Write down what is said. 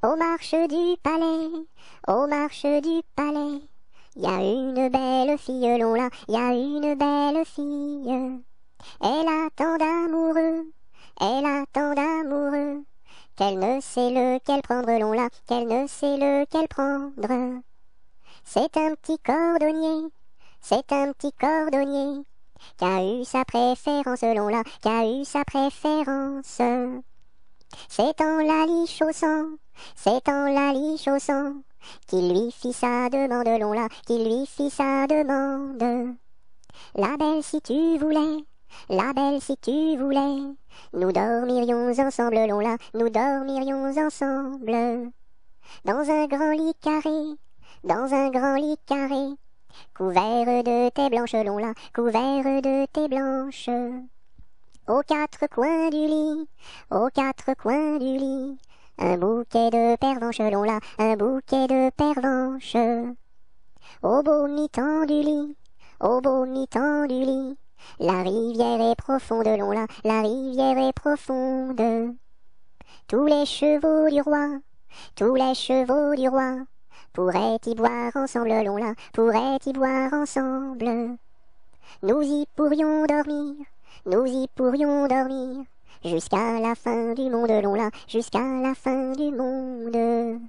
Aux marches du palais, aux marches du palais, y a une belle fille, l'on là, y a une belle fille. Elle a tant d'amoureux, elle a tant d'amoureux, qu'elle ne sait lequel prendre, l'on là, qu'elle ne sait lequel prendre. C'est un petit cordonnier, c'est un petit cordonnier, Qui a eu sa préférence, l'on là, a eu sa préférence. C'est en la liche au sang, c'est en la liche au sang, qu'il lui fit sa demande, l'on là, qu'il lui fit sa demande. La belle si tu voulais, la belle si tu voulais, nous dormirions ensemble, l'on là, nous dormirions ensemble. Dans un grand lit carré, dans un grand lit carré, couvert de tes blanches, l'on là, couvert de tes blanches. Aux quatre coins du lit, aux quatre coins du lit, un bouquet de pervenches l'on là, un bouquet de pervenches. Au beau mi du lit, au beau mi du lit, la rivière est profonde l'on là, la rivière est profonde. Tous les chevaux du roi, tous les chevaux du roi, pourraient y boire ensemble l'on là, pourraient y boire ensemble. Nous y pourrions dormir, nous y pourrions dormir, jusqu'à la fin du monde, l'on là, jusqu'à la fin du monde.